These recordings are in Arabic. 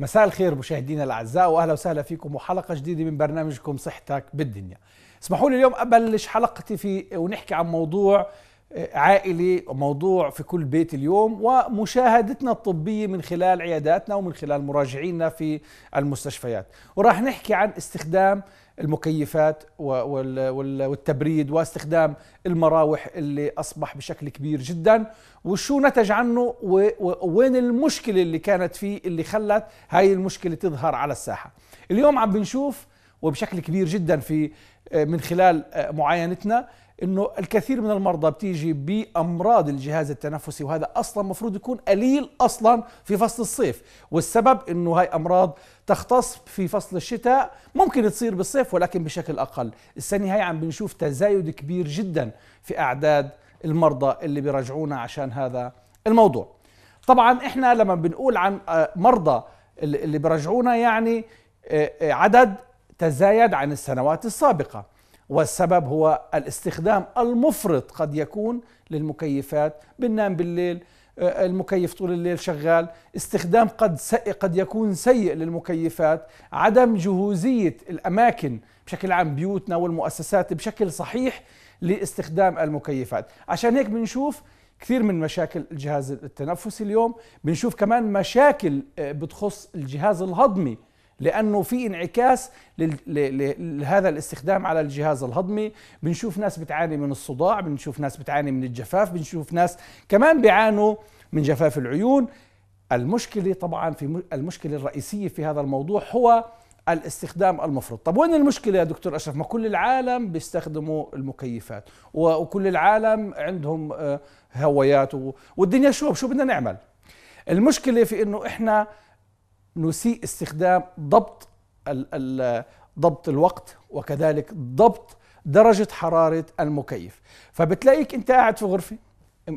مساء الخير مشاهدينا الاعزاء واهلا وسهلا فيكم وحلقه جديده من برنامجكم صحتك بالدنيا. اسمحوا لي اليوم ابلش حلقتي في ونحكي عن موضوع آه، عائلي موضوع في كل بيت اليوم ومشاهدتنا الطبيه من خلال عياداتنا ومن خلال مراجعينا في المستشفيات وراح نحكي عن استخدام المكيفات والتبريد واستخدام المراوح اللي أصبح بشكل كبير جدا وشو نتج عنه وين المشكلة اللي كانت فيه اللي خلت هاي المشكلة تظهر على الساحة اليوم عم بنشوف وبشكل كبير جدا في آه، من خلال آه، معاينتنا انه الكثير من المرضى بتيجي بامراض الجهاز التنفسي وهذا اصلا المفروض يكون قليل اصلا في فصل الصيف والسبب انه هاي امراض تختص في فصل الشتاء ممكن تصير بالصيف ولكن بشكل اقل السنه هاي عم بنشوف تزايد كبير جدا في اعداد المرضى اللي بيرجعونا عشان هذا الموضوع طبعا احنا لما بنقول عن آه، مرضى اللي بيرجعونا يعني آه، آه، عدد تزايد عن السنوات السابقه والسبب هو الاستخدام المفرط قد يكون للمكيفات بننام بالليل آه، المكيف طول الليل شغال استخدام قد قد يكون سيء للمكيفات عدم جهوزيه الاماكن بشكل عام بيوتنا والمؤسسات بشكل صحيح لاستخدام المكيفات عشان هيك بنشوف كثير من مشاكل الجهاز التنفسي اليوم بنشوف كمان مشاكل آه، بتخص الجهاز الهضمي لانه في انعكاس لهذا الاستخدام على الجهاز الهضمي بنشوف ناس بتعاني من الصداع بنشوف ناس بتعاني من الجفاف بنشوف ناس كمان بيعانوا من جفاف العيون المشكله طبعا في المشكله الرئيسيه في هذا الموضوع هو الاستخدام المفروض طب وين المشكلة يا دكتور أشرف ما كل العالم بيستخدموا المكيفات وكل العالم عندهم آه، هوايات والدنيا شو شو بدنا نعمل المشكلة في أنه إحنا نسيء استخدام ضبط ال ال ضبط الوقت وكذلك ضبط درجة حرارة المكيف فبتلاقيك انت قاعد في غرفة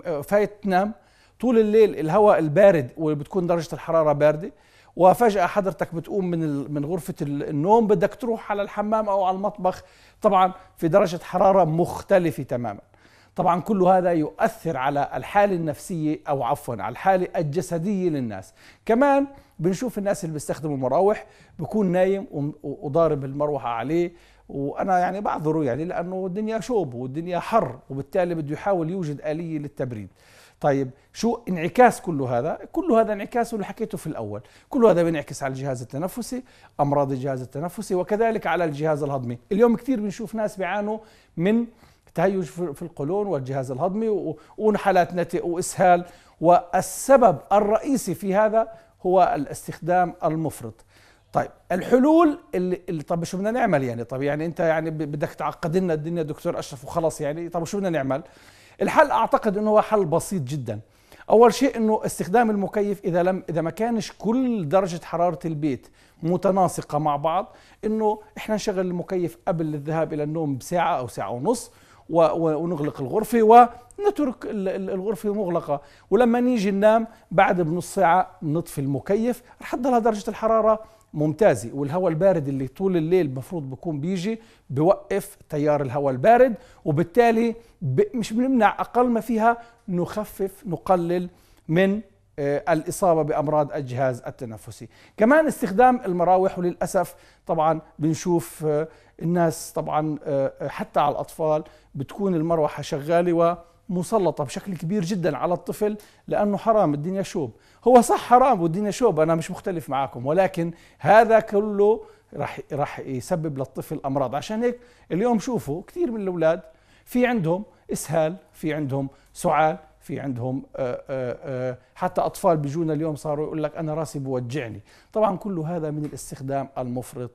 اه، فايت تنام طول الليل الهواء البارد وبتكون درجة الحرارة باردة وفجأة حضرتك بتقوم من من غرفة النوم بدك تروح على الحمام أو على المطبخ طبعا في درجة حرارة مختلفة تماما طبعا كل هذا يؤثر على الحالة النفسية أو عفوا على الحالة الجسدية للناس كمان بنشوف الناس اللي بيستخدموا المراوح بكون نايم وضارب المروحة عليه وانا يعني بعذره يعني لانه الدنيا شوب والدنيا حر وبالتالي بده يحاول يوجد اليه للتبريد طيب شو انعكاس كل هذا كل هذا انعكاسه اللي حكيته في الاول كل هذا بينعكس على الجهاز التنفسي امراض الجهاز التنفسي وكذلك على الجهاز الهضمي اليوم كثير بنشوف ناس بيعانوا من تهيج في القولون والجهاز الهضمي وانحلات نتئ واسهال والسبب الرئيسي في هذا هو الاستخدام المفرط طيب الحلول اللي, اللي طب شو بدنا نعمل يعني طب يعني انت يعني بدك تعقد لنا الدنيا دكتور اشرف وخلص يعني طب شو بدنا نعمل الحل اعتقد انه هو حل بسيط جدا اول شيء انه استخدام المكيف اذا لم اذا ما كانش كل درجه حراره البيت متناسقه مع بعض انه احنا نشغل المكيف قبل الذهاب الى النوم بساعه او ساعه ونص ونغلق الغرفه ونترك الغرفه مغلقه ولما نيجي ننام بعد بنص ساعه نطفي المكيف رح تضلها درجه الحراره ممتازه والهواء البارد اللي طول الليل المفروض بكون بيجي بوقف تيار الهواء البارد وبالتالي مش بنمنع اقل ما فيها نخفف نقلل من آه، الإصابة بأمراض الجهاز التنفسي كمان استخدام المراوح وللأسف طبعا بنشوف آه، الناس طبعا آه، آه، حتى على الأطفال بتكون المروحة شغالة ومسلطة بشكل كبير جدا على الطفل لأنه حرام الدنيا شوب هو صح حرام والدنيا شوب أنا مش مختلف معاكم ولكن هذا كله رح, رح يسبب للطفل أمراض عشان هيك اليوم شوفوا كثير من الأولاد في عندهم إسهال في عندهم سعال في عندهم آآ آه، آآ حتى اطفال بيجونا اليوم صاروا يقول لك انا راسي بوجعني طبعا كل هذا من الاستخدام المفرط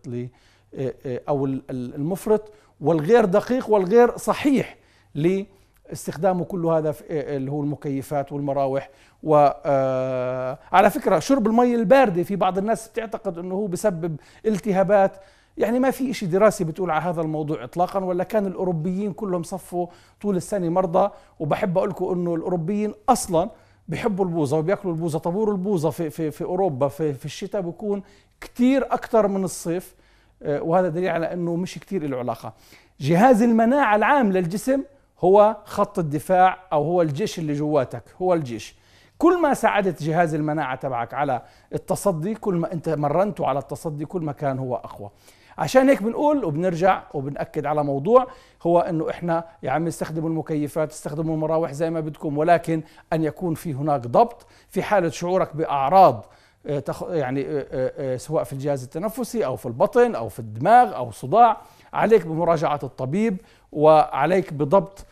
او المفرط والغير دقيق والغير صحيح لاستخدامه كل هذا اللي هو المكيفات والمراوح وعلى آه، فكره شرب المي البارده في بعض الناس بتعتقد انه هو بسبب التهابات يعني ما في شيء دراسة بتقول على هذا الموضوع إطلاقا ولا كان الأوروبيين كلهم صفوا طول السنة مرضى وبحب أقول لكم أنه الأوروبيين أصلا بحبوا البوظة وبياكلوا البوظة طابور البوظة في, في, في أوروبا في, في الشتاء بيكون كثير اكثر من الصيف آه، وهذا دليل على انه مش كثير له علاقه جهاز المناعه العام للجسم هو خط الدفاع او هو الجيش اللي جواتك هو الجيش كل ما ساعدت جهاز المناعه تبعك على التصدي كل ما انت مرنته على التصدي كل ما كان هو اقوى عشان هيك بنقول وبنرجع وبنأكد على موضوع هو انه احنا يا عم استخدموا المكيفات استخدموا المراوح زي ما بدكم ولكن ان يكون في هناك ضبط في حالة شعورك بأعراض آه، يعني آه، آه، سواء في الجهاز التنفسي او في البطن او في الدماغ او صداع عليك بمراجعه الطبيب وعليك بضبط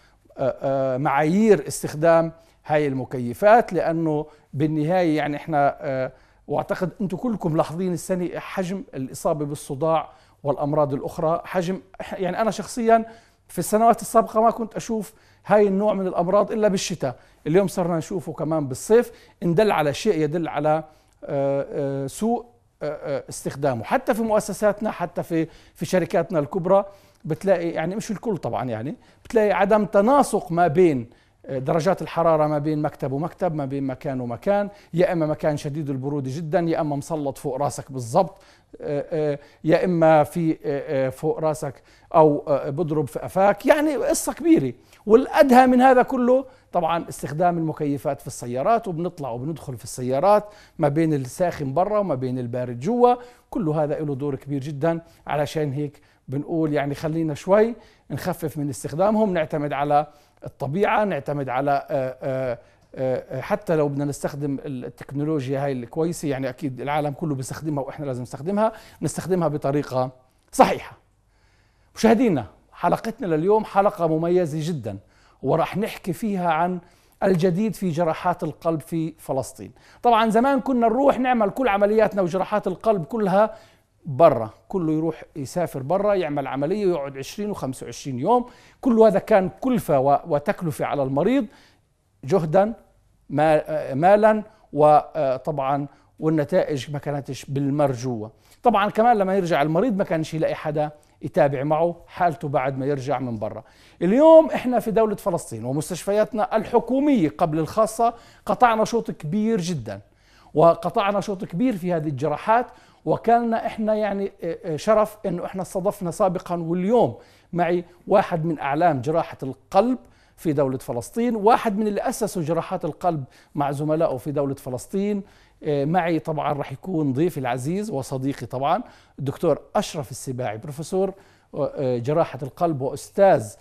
معايير استخدام هاي المكيفات لانه بالنهايه يعني احنا واعتقد انتم كلكم لاحظين السنه حجم الاصابه بالصداع والامراض الاخرى حجم يعني انا شخصيا في السنوات السابقه ما كنت اشوف هاي النوع من الامراض الا بالشتاء اليوم صرنا نشوفه كمان بالصيف ان دل على شيء يدل على آه، آه، سوء آه، استخدامه حتى في مؤسساتنا حتى في في شركاتنا الكبرى بتلاقي يعني مش الكل طبعا يعني بتلاقي عدم تناسق ما بين درجات الحرارة ما بين مكتب ومكتب ما بين مكان ومكان يا إما مكان شديد البرودة جدا يا إما مسلط فوق راسك بالضبط آه، آه، يا إما في آه، فوق راسك أو بضرب في أفاك يعني قصة كبيرة والأدهى من هذا كله طبعا استخدام المكيفات في السيارات وبنطلع وبندخل في السيارات ما بين الساخن برا وما بين البارد جوا كل هذا له دور كبير جدا علشان هيك بنقول يعني خلينا شوي نخفف من استخدامهم نعتمد على الطبيعة نعتمد على آه، آه، آه، حتى لو بدنا نستخدم التكنولوجيا هاي الكويسة يعني أكيد العالم كله بيستخدمها وإحنا لازم نستخدمها نستخدمها بطريقة صحيحة مشاهدينا حلقتنا لليوم حلقة مميزة جدا وراح نحكي فيها عن الجديد في جراحات القلب في فلسطين طبعا زمان كنا نروح نعمل كل عملياتنا وجراحات القلب كلها برا كله يروح يسافر برا يعمل عملية يقعد 20 و25 يوم كل هذا كان كلفة وتكلفة على المريض جهدا مالا وطبعا والنتائج ما كانتش بالمرجوة طبعا كمان لما يرجع المريض ما كانش يلاقي حدا يتابع معه حالته بعد ما يرجع من برا اليوم احنا في دولة فلسطين ومستشفياتنا الحكومية قبل الخاصة قطعنا شوط كبير جدا وقطعنا شوط كبير في هذه الجراحات وكان لنا احنا يعني آه، آه، شرف انه احنا استضفنا سابقا واليوم معي واحد من اعلام جراحه القلب في دولة فلسطين واحد من اللي أسسوا جراحات القلب مع زملائه في دولة فلسطين آه، معي طبعا راح يكون ضيفي العزيز وصديقي طبعا الدكتور أشرف السباعي بروفيسور جراحة القلب وأستاذ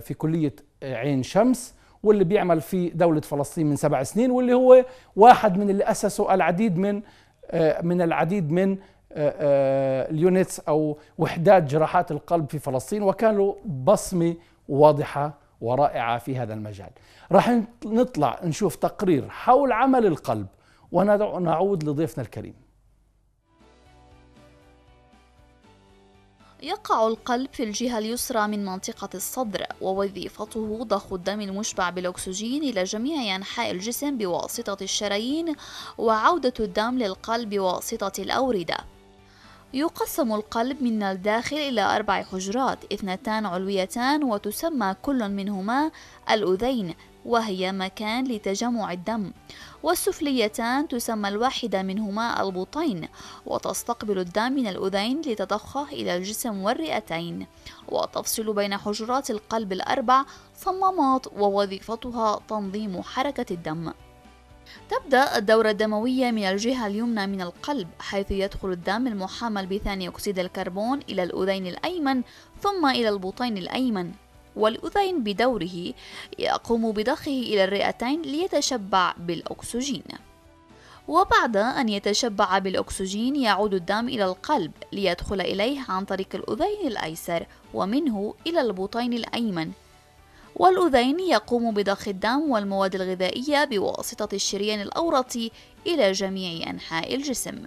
في كلية عين شمس واللي بيعمل في دولة فلسطين من سبع سنين واللي هو واحد من اللي أسسوا العديد من آه، من العديد من آه، آه، اليونتس أو وحدات جراحات القلب في فلسطين وكان له بصمة واضحة ورائعة في هذا المجال راح نطلع نشوف تقرير حول عمل القلب ونعود لضيفنا الكريم يقع القلب في الجهة اليسرى من منطقة الصدر ووظيفته ضخ الدم المشبع بالأكسجين إلى جميع أنحاء الجسم بواسطة الشرايين وعودة الدم للقلب بواسطة الأوردة يقسم القلب من الداخل إلى أربع حجرات اثنتان علويتان وتسمى كل منهما الأذين وهي مكان لتجمع الدم والسفليتان تسمى الواحدة منهما البطين وتستقبل الدم من الأذين لتضخه إلى الجسم والرئتين وتفصل بين حجرات القلب الأربع صمامات ووظيفتها تنظيم حركة الدم تبدأ الدورة الدموية من الجهة اليمنى من القلب حيث يدخل الدم المحمل بثاني أكسيد الكربون إلى الأذين الأيمن ثم إلى البطين الأيمن والأذين بدوره يقوم بضخه إلى الرئتين ليتشبع بالأكسجين وبعد أن يتشبع بالأكسجين يعود الدم إلى القلب ليدخل إليه عن طريق الأذين الأيسر ومنه إلى البطين الأيمن والأذين يقوم بضخ الدم والمواد الغذائية بواسطة الشريان الأورطي إلى جميع أنحاء الجسم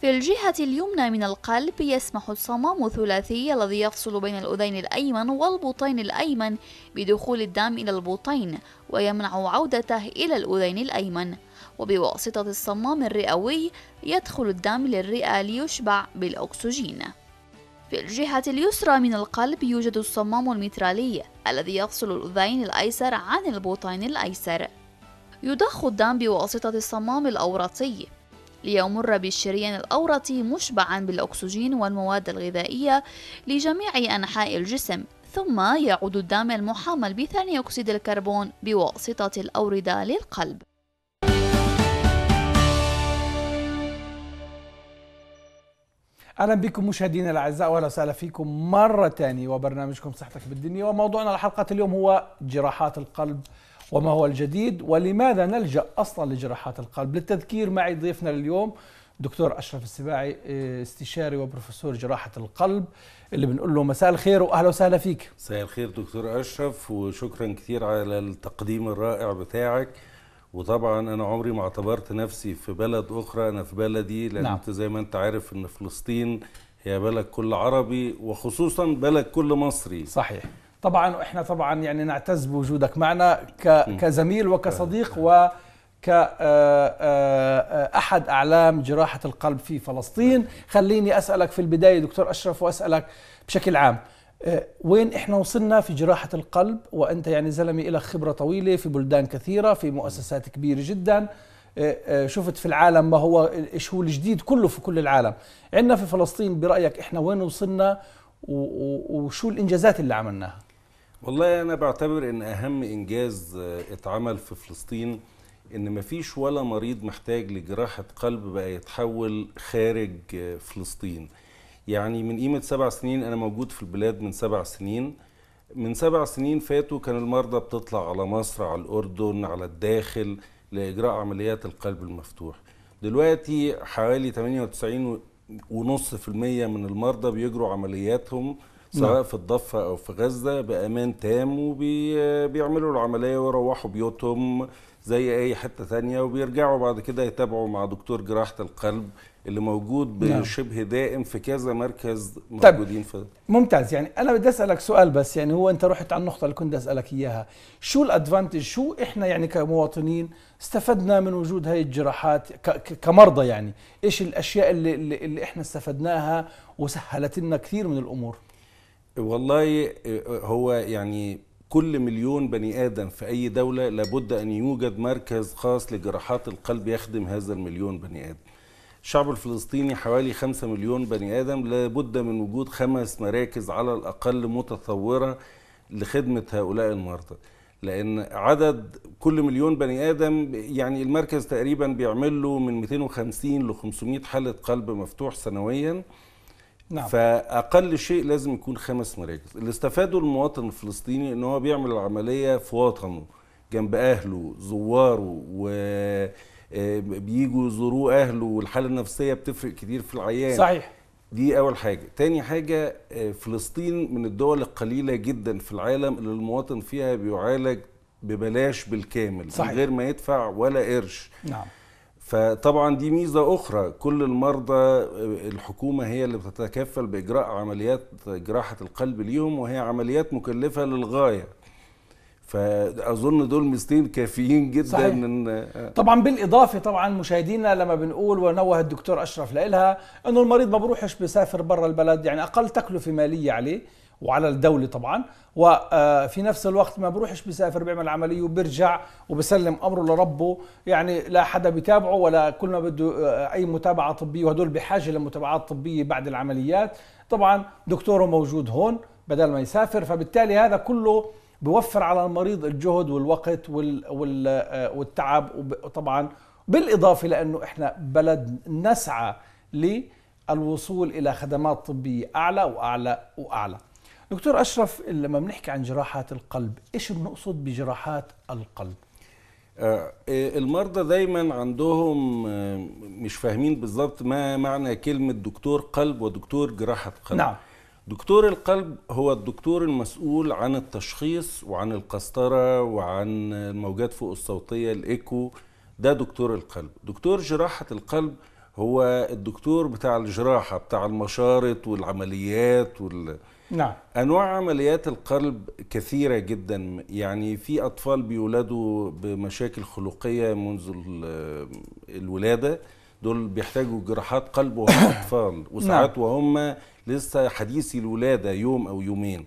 في الجهة اليمنى من القلب يسمح الصمام الثلاثي الذي يفصل بين الأذين الأيمن والبطين الأيمن بدخول الدم إلى البطين ويمنع عودته إلى الأذين الأيمن وبواسطة الصمام الرئوي يدخل الدم للرئة ليشبع بالأكسجين في الجهة اليسرى من القلب يوجد الصمام المترالي الذي يفصل الأذين الأيسر عن البطين الأيسر يضخ الدم بواسطة الصمام الأورطي ليمر بالشريان الأورطي مشبعا بالأكسجين والمواد الغذائية لجميع أنحاء الجسم ثم يعود الدم المحمل بثاني أكسيد الكربون بواسطة الأوردة للقلب اهلا بكم مشاهدينا الاعزاء واهلا وسهلا فيكم مره ثانيه وبرنامجكم صحتك بالدنيا وموضوعنا لحلقه اليوم هو جراحات القلب وما هو الجديد ولماذا نلجأ أصلا لجراحات القلب للتذكير معي ضيفنا لليوم دكتور أشرف السباعي آه، استشاري وبروفيسور جراحة القلب اللي بنقول له مساء الخير وأهلا وسهلا فيك مساء الخير دكتور أشرف وشكرا كثير على التقديم الرائع بتاعك وطبعا انا عمري ما اعتبرت نفسي في بلد اخرى انا في بلدي لان نعم. زي ما انت عارف ان فلسطين هي بلد كل عربي وخصوصا بلد كل مصري صحيح طبعا احنا طبعا يعني نعتز بوجودك معنا كزميل وكصديق و آه، آه، آه، احد أعلام جراحة القلب في فلسطين خليني أسألك في البداية دكتور أشرف وأسألك بشكل عام وين احنا وصلنا في جراحة القلب وأنت يعني زلمي لك خبرة طويلة في بلدان كثيرة في مؤسسات كبيرة جدا شفت في العالم ما هو ايش هو الجديد كله في كل العالم عندنا في فلسطين برأيك احنا وين وصلنا وشو الإنجازات اللي عملناها والله أنا بعتبر إن أهم إنجاز آه، اتعمل في فلسطين إن مفيش ولا مريض محتاج لجراحة قلب بقى يتحول خارج آه، فلسطين يعني من قيمة سبع سنين أنا موجود في البلاد من سبع سنين من سبع سنين فاتوا كان المرضى بتطلع على مصر على الأردن على الداخل لإجراء عمليات القلب المفتوح دلوقتي حوالي 98 ونص في المية من المرضى بيجروا عملياتهم سواء نعم. في الضفة أو في غزة بأمان تام وبيعملوا العملية ويروحوا بيوتهم زي أي حتة ثانية وبيرجعوا بعد كده يتابعوا مع دكتور جراحة القلب اللي موجود نعم. بشبه نعم. دائم في كذا مركز موجودين في ممتاز يعني انا بدي اسالك سؤال بس يعني هو انت رحت على النقطه اللي كنت اسالك اياها شو الادفانتج شو احنا يعني كمواطنين استفدنا من وجود هاي الجراحات كمرضى يعني ايش الاشياء اللي, اللي احنا استفدناها وسهلت لنا كثير من الامور والله هو يعني كل مليون بني ادم في اي دوله لابد ان يوجد مركز خاص لجراحات القلب يخدم هذا المليون بني ادم الشعب الفلسطيني حوالي 5 مليون بني ادم لابد من وجود خمس مراكز على الاقل متطوره لخدمه هؤلاء المرضى لان عدد كل مليون بني ادم يعني المركز تقريبا بيعمل له من 250 ل 500 حاله قلب مفتوح سنويا نعم. فاقل شيء لازم يكون خمس مراكز اللي استفاده المواطن الفلسطيني ان هو بيعمل العمليه في وطنه جنب اهله زواره و آه، بييجوا يزوروه اهله والحاله النفسيه بتفرق كتير في العيان صحيح دي اول حاجه تاني حاجه آه، فلسطين من الدول القليله جدا في العالم اللي المواطن فيها بيعالج ببلاش بالكامل صحيح. من غير ما يدفع ولا قرش نعم فطبعا دي ميزة أخرى كل المرضى الحكومة هي اللي بتتكفل بإجراء عمليات جراحة القلب ليهم وهي عمليات مكلفة للغاية فاظن دول ميزتين كافيين جدا صحيح. من طبعا بالاضافه طبعا مشاهدينا لما بنقول ونوه الدكتور اشرف لإلها انه المريض ما بروحش بيسافر برا البلد يعني اقل تكلفه ماليه عليه وعلى الدولة طبعا وفي آه، نفس الوقت ما بروحش بسافر بيعمل عملية وبرجع وبسلم أمره لربه يعني لا حدا بيتابعه ولا كل ما بده آه، أي متابعة طبية وهدول بحاجة لمتابعات طبية بعد العمليات طبعا دكتوره موجود هون بدل ما يسافر فبالتالي هذا كله بوفر على المريض الجهد والوقت آه، والتعب وطبعا بالإضافة لأنه إحنا بلد نسعى للوصول إلى خدمات طبية أعلى وأعلى وأعلى دكتور اشرف لما بنحكي عن جراحات القلب ايش بنقصد بجراحات القلب آه، إيه، المرضى دايما عندهم آه، مش فاهمين بالظبط ما معنى كلمه دكتور قلب ودكتور جراحه قلب نعم دكتور القلب هو الدكتور المسؤول عن التشخيص وعن القسطره وعن الموجات فوق الصوتيه الايكو ده دكتور القلب دكتور جراحه القلب هو الدكتور بتاع الجراحه بتاع المشارط والعمليات وال... نعم انواع عمليات القلب كثيره جدا يعني في اطفال بيولدوا بمشاكل خلقيه منذ الولاده دول بيحتاجوا جراحات قلب وهم اطفال نعم. وساعات وهم لسه حديثي الولاده يوم او يومين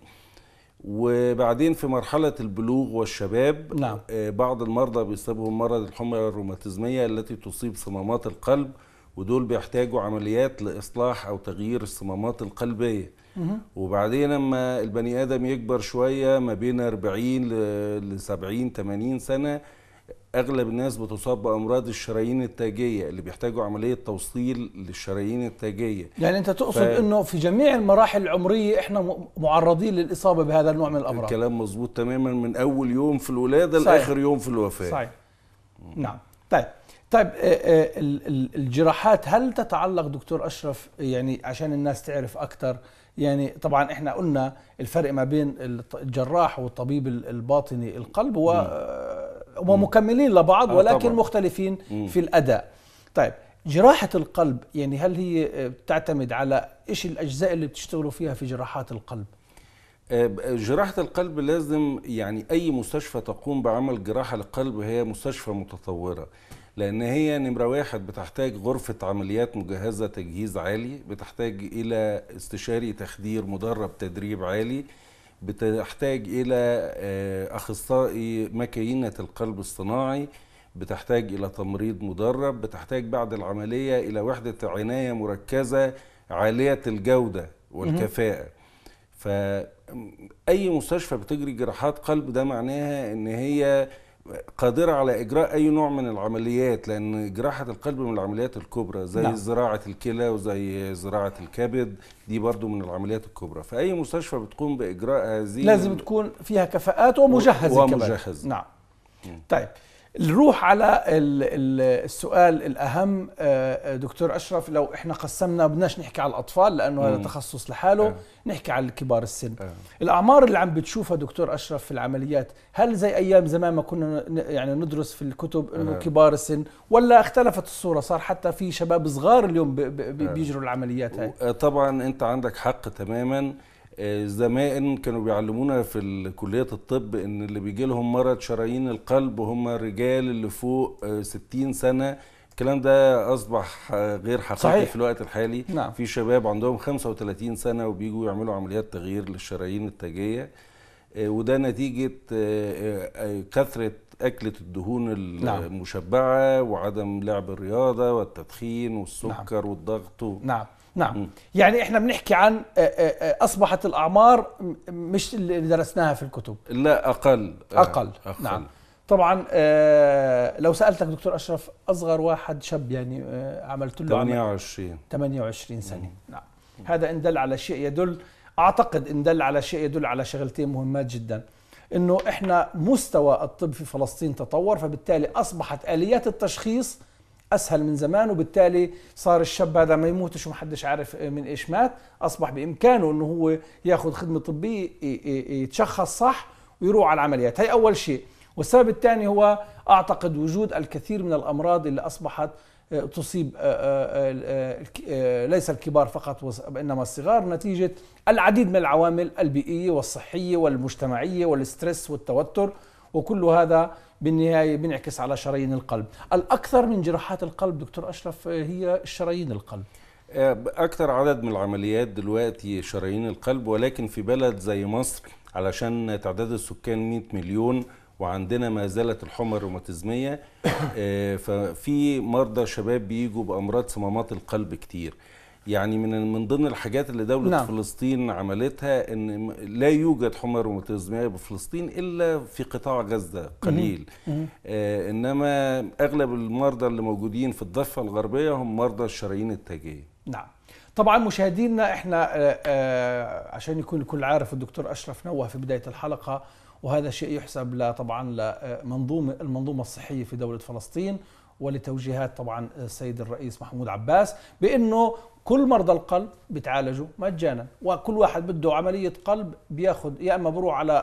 وبعدين في مرحلة البلوغ والشباب نعم. آه، بعض المرضى بيصيبهم مرض الحمى الروماتيزمية التي تصيب صمامات القلب ودول بيحتاجوا عمليات لإصلاح أو تغيير الصمامات القلبية وبعدين لما البني ادم يكبر شويه ما بين 40 ل 70 80 سنه اغلب الناس بتصاب بامراض الشرايين التاجيه اللي بيحتاجوا عمليه توصيل للشرايين التاجيه يعني انت تقصد ف... انه في جميع المراحل العمريه احنا معرضين للاصابه بهذا النوع من الامراض الكلام مظبوط تماما من اول يوم في الولاده صحيح. لاخر يوم في الوفاه صحيح نعم طيب طيب آه، آه، الجراحات هل تتعلق دكتور اشرف يعني عشان الناس تعرف اكثر يعني طبعا احنا قلنا الفرق ما بين الجراح والطبيب الباطني القلب هو آه، مكملين لبعض ولكن مختلفين في الاداء طيب جراحة القلب يعني هل هي بتعتمد على ايش الاجزاء اللي بتشتغلوا فيها في جراحات القلب؟ جراحة القلب لازم يعني اي مستشفى تقوم بعمل جراحة للقلب هي مستشفى متطورة لان هي نمره واحد بتحتاج غرفه عمليات مجهزه تجهيز عالي بتحتاج الى استشاري تخدير مدرب تدريب عالي بتحتاج الى آه، اخصائي مكينه القلب الصناعي بتحتاج الى تمريض مدرب بتحتاج بعد العمليه الى وحده عنايه مركزه عاليه الجوده والكفاءه فاي مستشفى بتجري جراحات قلب ده معناها ان هي قادرة على إجراء أي نوع من العمليات لأن جراحة القلب من العمليات الكبرى زي نعم. زراعة الكلى وزي زراعة الكبد دي برضو من العمليات الكبرى فأي مستشفى بتقوم بإجراء هذه لازم تكون فيها كفاءات ومجهزة ومجهزة نعم طيب نروح على السؤال الاهم آه، آه، دكتور اشرف لو احنا قسمنا بدناش نحكي على الاطفال لانه هذا تخصص لحاله أه. نحكي على كبار السن أه. الاعمار اللي عم بتشوفها دكتور اشرف في العمليات هل زي ايام زمان ما كنا يعني ندرس في الكتب انه أه. كبار السن ولا اختلفت الصوره صار حتى في شباب صغار اليوم بيجروا العمليات هاي آه، طبعا انت عندك حق تماما آه، زمان كانوا بيعلمونا في كلية الطب ان اللي بيجي لهم مرض شرايين القلب هم الرجال اللي فوق 60 آه، سنة الكلام ده اصبح آه، غير حقيقي صحيح. في الوقت الحالي نعم. في شباب عندهم 35 سنة وبيجوا يعملوا عمليات تغيير للشرايين التاجية وده نتيجة كثرة أكلة الدهون نعم. المشبعة نعم. وعدم لعب الرياضة والتدخين والسكر نعم. والضغط نعم نعم م. يعني احنا بنحكي عن آه، آه، آه، اصبحت الاعمار مش اللي درسناها في الكتب لا اقل اقل, أقل. نعم طبعا لو سالتك دكتور اشرف اصغر واحد شاب يعني عملت له 28 28 سنه م. نعم هذا ان دل على شيء يدل اعتقد ان دل على شيء يدل على شغلتين مهمات جدا انه احنا مستوى الطب في فلسطين تطور فبالتالي اصبحت اليات التشخيص اسهل من زمان وبالتالي صار الشاب هذا ما يموتش ومحدش عارف من ايش مات اصبح بامكانه انه هو ياخذ خدمه طبيه يتشخص صح ويروح على العمليات هي اول شيء والسبب الثاني هو اعتقد وجود الكثير من الامراض اللي اصبحت آه، تصيب آه، آه، ليس الكبار فقط وانما الصغار نتيجه العديد من العوامل البيئيه والصحيه والمجتمعيه والستريس والتوتر وكل هذا بالنهاية بنعكس على شرايين القلب الأكثر من جراحات القلب دكتور أشرف هي شرايين القلب أه، أكثر عدد من العمليات دلوقتي شرايين القلب ولكن في بلد زي مصر علشان تعداد السكان 100 مليون وعندنا ما زالت الحمى الروماتيزمية أه، ففي مرضى شباب بيجوا بأمراض صمامات القلب كتير يعني من من ضمن الحاجات اللي دوله نعم. فلسطين عملتها ان لا يوجد حمى روماتيزميه بفلسطين الا في قطاع غزه قليل مم. آه انما اغلب المرضى اللي موجودين في الضفه الغربيه هم مرضى الشرايين التاجيه نعم طبعا مشاهدينا احنا آه, آه، عشان يكون الكل عارف الدكتور اشرف نوه في بدايه الحلقه وهذا شيء يحسب لا طبعا لمنظومه آه، المنظومه الصحيه في دوله فلسطين ولتوجيهات طبعا آه، السيد الرئيس محمود عباس بانه كل مرضى القلب بتعالجوا مجانا وكل واحد بده عملية قلب بياخد يا إما بروح على آه،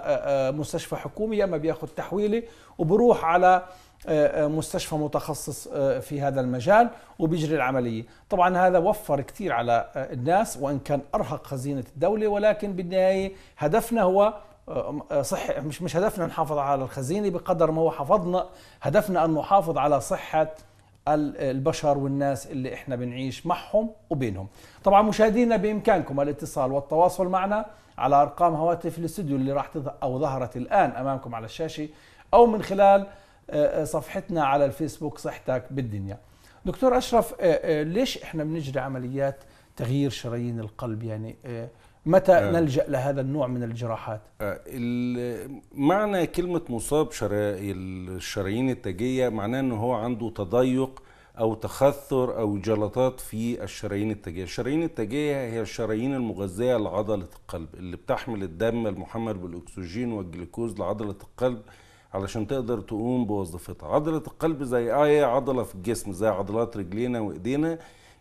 آه، مستشفى حكومي يا إما بياخد تحويلة وبروح على آه، مستشفى متخصص في هذا المجال وبيجري العملية طبعا هذا وفر كثير على الناس وإن كان أرهق خزينة الدولة ولكن بالنهاية هدفنا هو صح مش مش هدفنا نحافظ على الخزينة بقدر ما هو حفظنا هدفنا أن نحافظ على صحة البشر والناس اللي احنا بنعيش معهم وبينهم طبعا مشاهدينا بامكانكم الاتصال والتواصل معنا على ارقام هواتف الاستوديو اللي راح او ظهرت الان امامكم على الشاشه او من خلال آه، آه، صفحتنا على الفيسبوك صحتك بالدنيا دكتور اشرف آه، ليش احنا بنجري عمليات تغيير شرايين القلب يعني متى آه. نلجا لهذا النوع من الجراحات آه معنى كلمه مصاب الشرايين التاجيه معناه ان هو عنده تضيق او تخثر او جلطات في الشرايين التاجيه الشرايين التاجيه هي الشرايين المغذيه لعضله القلب اللي بتحمل الدم المحمل بالاكسجين والجلوكوز لعضله القلب علشان تقدر تقوم بوظيفتها عضله القلب زي اي عضله في الجسم زي عضلات رجلينا وايدينا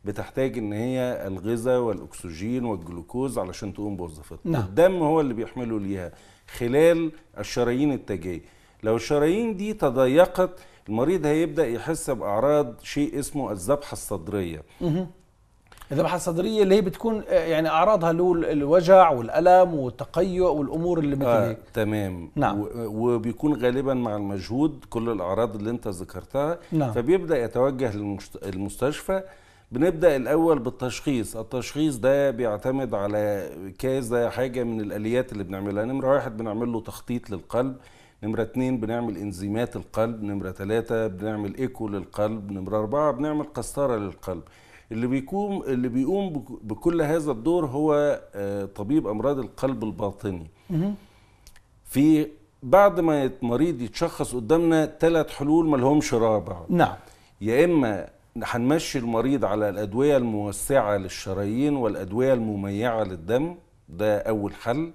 بتحتاج ان هي الغذاء والاكسجين والجلوكوز علشان تقوم بوظيفتها نعم. الدم هو اللي بيحمله ليها خلال الشرايين التاجيه لو الشرايين دي تضيقت المريض هيبدا يحس باعراض شيء اسمه الذبحه الصدريه الذبحه الصدريه اللي هي بتكون يعني اعراضها له الوجع والالم والتقيؤ والامور اللي مثل آه هيك تمام نعم وبيكون غالبا مع المجهود كل الاعراض اللي انت ذكرتها نعم. فبيبدا يتوجه للمستشفى بنبدا الاول بالتشخيص التشخيص ده بيعتمد على كذا حاجه من الاليات اللي بنعملها نمره واحد بنعمل له تخطيط للقلب نمرة اتنين بنعمل انزيمات القلب نمرة تلاتة بنعمل ايكو للقلب نمرة اربعة بنعمل قسطرة للقلب اللي بيقوم اللي بيقوم بكل هذا الدور هو آه، طبيب امراض القلب الباطني في بعد ما المريض يتشخص قدامنا ثلاث حلول ما لهمش رابع نعم يا اما هنمشي المريض على الأدوية الموسعة للشرايين والأدوية المميعة للدم ده أول حل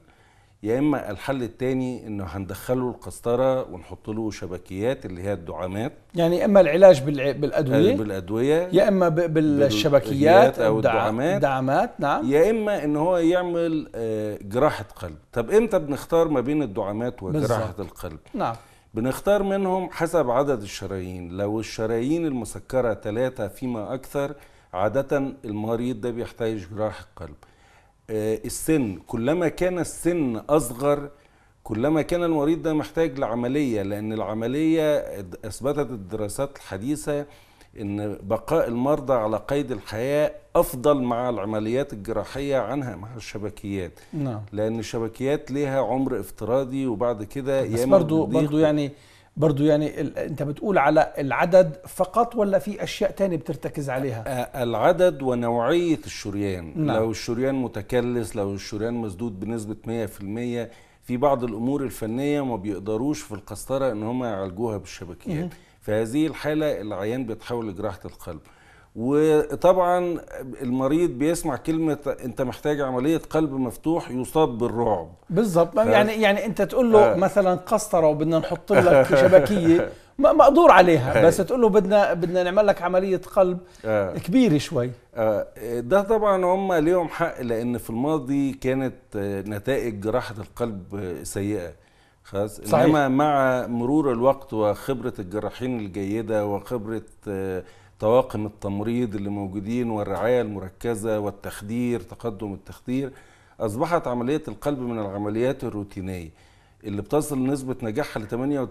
يا إما الحل الثاني إنه هندخله القسطرة ونحط له شبكيات اللي هي الدعامات يعني إما العلاج بالأدوية آه، بالأدوية يا إما بالشبكيات أو الدعامات الدعامات نعم يا إما إن هو يعمل آه، جراحة قلب طب إمتى بنختار ما بين الدعامات وجراحة القلب نعم بنختار منهم حسب عدد الشرايين لو الشرايين المسكرة ثلاثة فيما أكثر عادة المريض ده بيحتاج جراحة قلب آه، السن كلما كان السن أصغر كلما كان المريض ده محتاج لعملية لأن العملية أثبتت الدراسات الحديثة ان بقاء المرضى على قيد الحياه افضل مع العمليات الجراحيه عنها مع الشبكيات نعم لان الشبكيات ليها عمر افتراضي وبعد كده بس برضو برضو يعني برضو يعني انت بتقول على العدد فقط ولا في اشياء تانية بترتكز عليها العدد ونوعيه الشريان نعم. لو الشريان متكلس لو الشريان مسدود بنسبه 100% في بعض الامور الفنيه ما بيقدروش في القسطره ان هم يعالجوها بالشبكيات في هذه الحالة العيان بيتحول لجراحة القلب وطبعا المريض بيسمع كلمه انت محتاج عمليه قلب مفتوح يصاب بالرعب بالظبط ف... يعني يعني انت تقول له آه. مثلا قسطره وبدنا نحط لك شبكيه مقدور عليها بس تقول له بدنا بدنا نعمل لك عمليه قلب آه. كبيره شوي آه. ده طبعا هم ليهم حق لان في الماضي كانت نتائج جراحه القلب سيئه خلاص انما مع مرور الوقت وخبره الجراحين الجيده وخبره آه، طواقم التمريض اللي موجودين والرعايه المركزه والتخدير تقدم التخدير اصبحت عمليه القلب من العمليات الروتينيه اللي بتصل نسبه نجاحها ل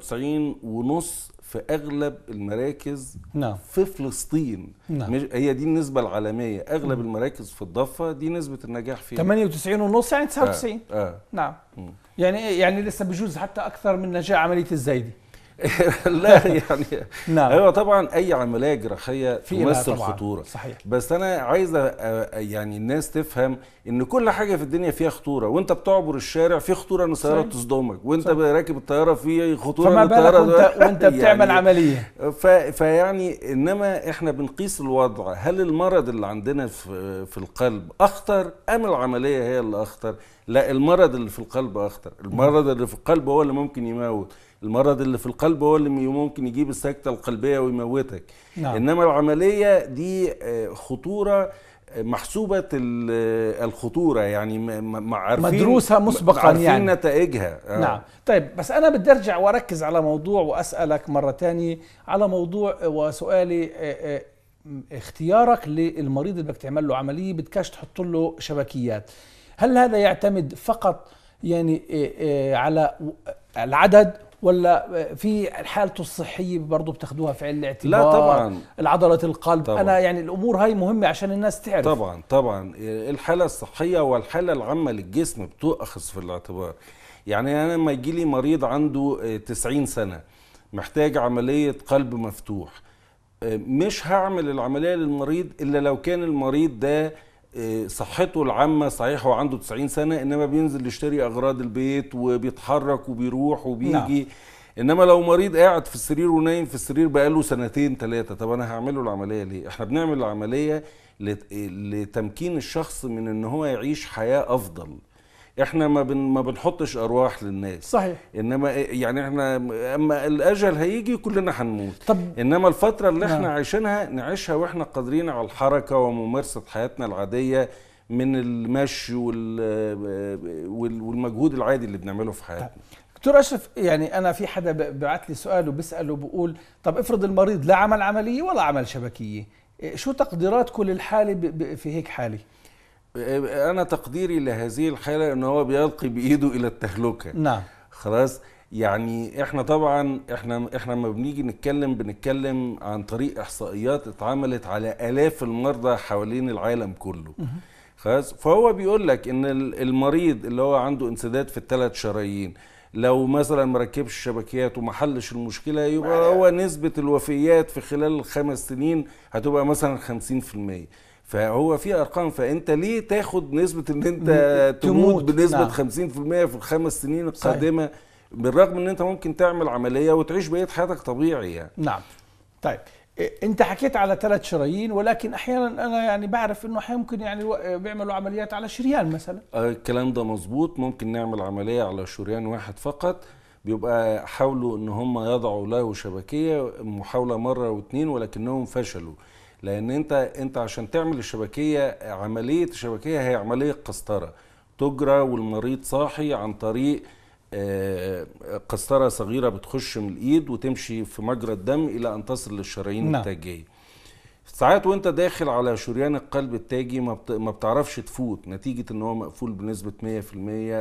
98.5% في اغلب المراكز نعم. في فلسطين نعم. مش هي دي النسبه العالميه اغلب م. المراكز في الضفه دي نسبه النجاح فيها 98 ونص يعني 99 آه. آه. نعم م. يعني يعني لسه بجوز حتى اكثر من نجاح عمليه الزايدي لا يعني نعم. هو طبعا اي عمليه جراحيه في تمثل خطوره صحيح. بس انا عايز يعني الناس تفهم ان كل حاجه في الدنيا فيها خطوره وانت بتعبر الشارع في خطوره ان السياره تصدمك وانت راكب الطياره في خطوره فما بالك وانت, وانت يعني بتعمل يعني عمليه فيعني انما احنا بنقيس الوضع هل المرض اللي عندنا في, في القلب اخطر ام العمليه هي اللي اخطر لا المرض اللي في القلب اخطر المرض اللي في القلب هو اللي ممكن يموت المرض اللي في القلب هو اللي ممكن يجيب السكتة القلبية ويموتك نعم. إنما العملية دي آه، خطورة آه، محسوبة آه، الخطورة يعني عارفين مدروسة مسبقا عارفين يعني نتائجها آه. نعم طيب بس أنا بدي أرجع وأركز على موضوع وأسألك مرة تانية على موضوع وسؤالي اختيارك للمريض اللي بدك تعمل له عملية بدكش تحط له شبكيات هل هذا يعتمد فقط يعني على العدد ولا في حالته الصحيه برضه بتاخذوها في عين الاعتبار لا طبعا العضله القلب طبعا انا يعني الامور هاي مهمه عشان الناس تعرف طبعا طبعا الحاله الصحيه والحاله العامه للجسم بتؤخذ في الاعتبار يعني انا لما يجي لي مريض عنده 90 آه، سنه محتاج عمليه قلب مفتوح آه، مش هعمل العمليه للمريض الا لو كان المريض ده إيه، صحته العامة صحيح هو عنده 90 سنة إنما بينزل يشتري أغراض البيت وبيتحرك وبيروح وبيجي نعم. انما لو مريض قاعد في السرير ونايم في السرير بقاله سنتين ثلاثه طب انا هعمل له العمليه ليه احنا بنعمل العمليه لتمكين الشخص من ان هو يعيش حياه افضل احنا ما بن ما بنحطش ارواح للناس صحيح انما يعني احنا اما الاجل هيجي كلنا هنموت طب انما الفتره اللي احنا نعم. عايشينها نعيشها واحنا قادرين على الحركه وممارسه حياتنا العاديه من المشي والمجهود العادي اللي بنعمله في حياتنا طيب. دكتور اشرف يعني انا في حدا بعت لي سؤال وبساله بقول طب افرض المريض لا عمل عمليه ولا عمل شبكيه إيه، شو تقديراتكم للحاله في هيك حاله انا تقديري لهذه الحاله ان هو بيلقي بايده الى التهلكه نعم خلاص يعني احنا طبعا احنا احنا لما بنيجي نتكلم بنتكلم عن طريق احصائيات اتعملت على الاف المرضى حوالين العالم كله خلاص فهو بيقول لك ان المريض اللي هو عنده انسداد في الثلاث شرايين لو مثلا ما ركبش الشبكيات وما حلش المشكله يبقى هو نسبه الوفيات في خلال الخمس سنين هتبقى مثلا 50% فهو في ارقام فانت ليه تاخد نسبه ان انت تموت بنسبه نعم. 50% في الخمس سنين القادمه صحيح. بالرغم ان انت ممكن تعمل عمليه وتعيش بقيه حياتك طبيعي يعني نعم طيب انت حكيت على ثلاث شرايين ولكن احيانا انا يعني بعرف انه احيانا ممكن يعني بيعملوا عمليات على شريان مثلا آه، الكلام ده مظبوط ممكن نعمل عمليه على شريان واحد فقط بيبقى حاولوا ان هم يضعوا له شبكيه محاوله مره واثنين ولكنهم فشلوا لان انت انت عشان تعمل الشبكيه عمليه الشبكيه هي عمليه قسطره تجرى والمريض صاحي عن طريق آه، قسطره صغيره بتخش من الايد وتمشي في مجرى الدم الى ان تصل للشرايين نعم. التاجيه ساعات وانت داخل على شريان القلب التاجي ما بتعرفش تفوت نتيجه ان هو مقفول بنسبه 100%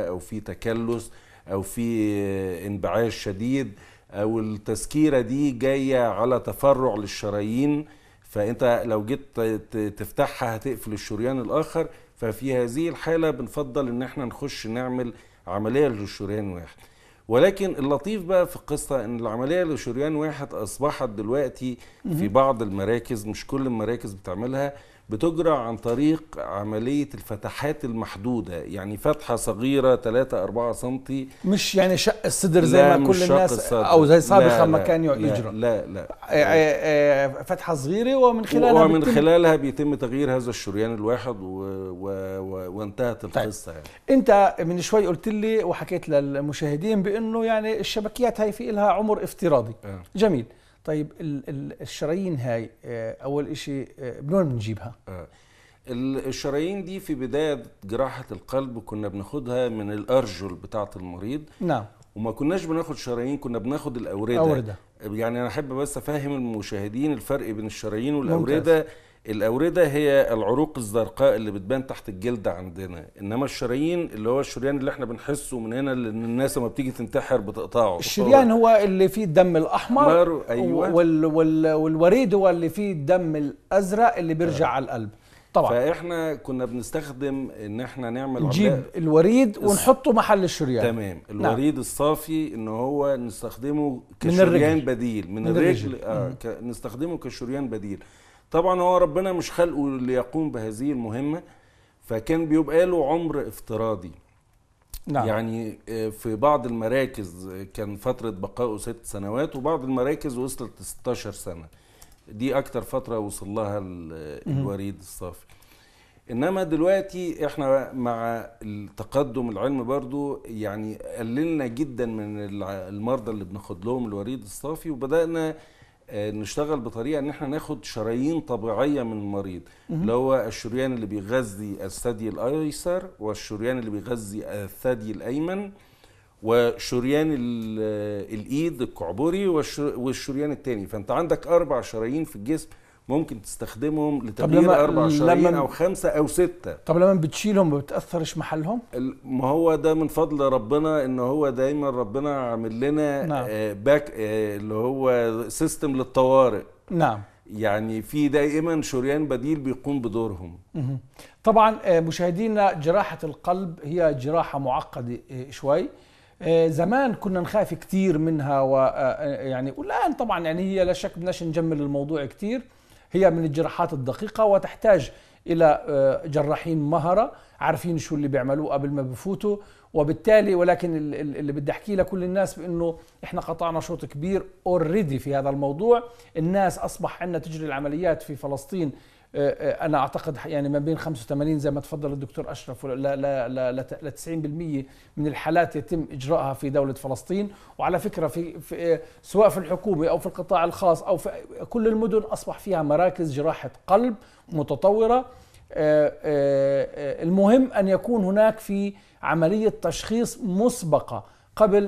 او في تكلس او في آه، انبعاش شديد او التسكيره دي جايه على تفرع للشرايين فانت لو جيت تفتحها هتقفل الشريان الاخر ففي هذه الحاله بنفضل ان احنا نخش نعمل عمليه للشريان واحد ولكن اللطيف بقى في القصه ان العمليه لشريان واحد اصبحت دلوقتي في بعض المراكز مش كل المراكز بتعملها بتجرى عن طريق عملية الفتحات المحدودة يعني فتحة صغيرة 3 4 سم مش يعني شق الصدر زي ما كل الناس الصدر. أو زي سابقا ما كان يجرى لا لا, آه، آه، آه، فتحة صغيرة ومن خلالها ومن بيتم خلالها بيتم تغيير هذا الشريان الواحد و... و... و... وانتهت طيب. القصة طيب. يعني أنت من شوي قلت لي وحكيت للمشاهدين بأنه يعني الشبكيات هاي في لها عمر افتراضي أه. جميل طيب الشرايين هاي آه، اول شيء آه، وين بنجيبها آه. الشرايين دي في بداية جراحة القلب كنا بناخدها من الأرجل بتاعة المريض نعم وما كناش بناخد شرايين كنا بناخد الأوردة أوردة يعني أنا أحب بس أفهم المشاهدين الفرق بين الشرايين والأوردة ممتاز. الاورده هي العروق الزرقاء اللي بتبان تحت الجلد عندنا انما الشرايين اللي هو الشريان اللي احنا بنحسه من هنا لان الناس لما بتيجي تنتحر بتقطعه الشريان هو اللي فيه الدم الاحمر أيوة. وال وال والوريد هو اللي فيه الدم الازرق اللي بيرجع آه. على القلب طبعا فاحنا كنا بنستخدم ان احنا نعمل نجيب الوريد ونحطه محل الشريان تمام نعم. الوريد نعم. الصافي ان هو نستخدمه كشريان من بديل من, من الرجل, الرجل. آه نستخدمه كشريان بديل طبعا هو ربنا مش خلقه ليقوم بهذه المهمه فكان بيبقى له عمر افتراضي نعم. يعني آه، في بعض المراكز كان فترة بقائه ست سنوات وبعض المراكز وصلت 16 سنة دي أكتر فترة وصل لها الوريد الصافي إنما دلوقتي إحنا مع التقدم العلم برضو يعني قللنا جدا من المرضى اللي بناخد لهم الوريد الصافي وبدأنا آه، نشتغل بطريقه ان احنا ناخد شرايين طبيعيه من المريض اللي هو الشريان اللي بيغذي الثدي الايسر والشريان اللي بيغذي الثدي الايمن وشريان الايد الكعبري والشريان الثاني فانت عندك اربع شرايين في الجسم ممكن تستخدمهم لتغيير اربع شرايين او خمسه او سته طب لما بتشيلهم ما بتاثرش محلهم ما هو ده من فضل ربنا ان هو دايما ربنا عامل لنا نعم. آه باك آه اللي هو سيستم للطوارئ نعم يعني في دائما شريان بديل بيقوم بدورهم طبعا آه، مشاهدينا جراحة القلب هي جراحة معقدة آه، شوي آه، زمان كنا نخاف كتير منها ويعني والآن طبعا يعني هي لا شك بدناش نجمل الموضوع كتير هي من الجراحات الدقيقة وتحتاج إلى آه، جراحين مهرة عارفين شو اللي بيعملوه قبل ما بفوتوا وبالتالي ولكن اللي بدي احكيه لكل الناس بانه احنا قطعنا شوط كبير اوريدي في هذا الموضوع الناس اصبح عندنا تجري العمليات في فلسطين آه، آه، انا اعتقد يعني ما بين 85 زي ما تفضل الدكتور اشرف لا لا لا ل 90% من الحالات يتم اجراءها في دوله فلسطين وعلى فكره في, في آه، سواء في الحكومه او في القطاع الخاص او في كل المدن اصبح فيها مراكز جراحه قلب متطوره المهم ان يكون هناك في عمليه تشخيص مسبقه قبل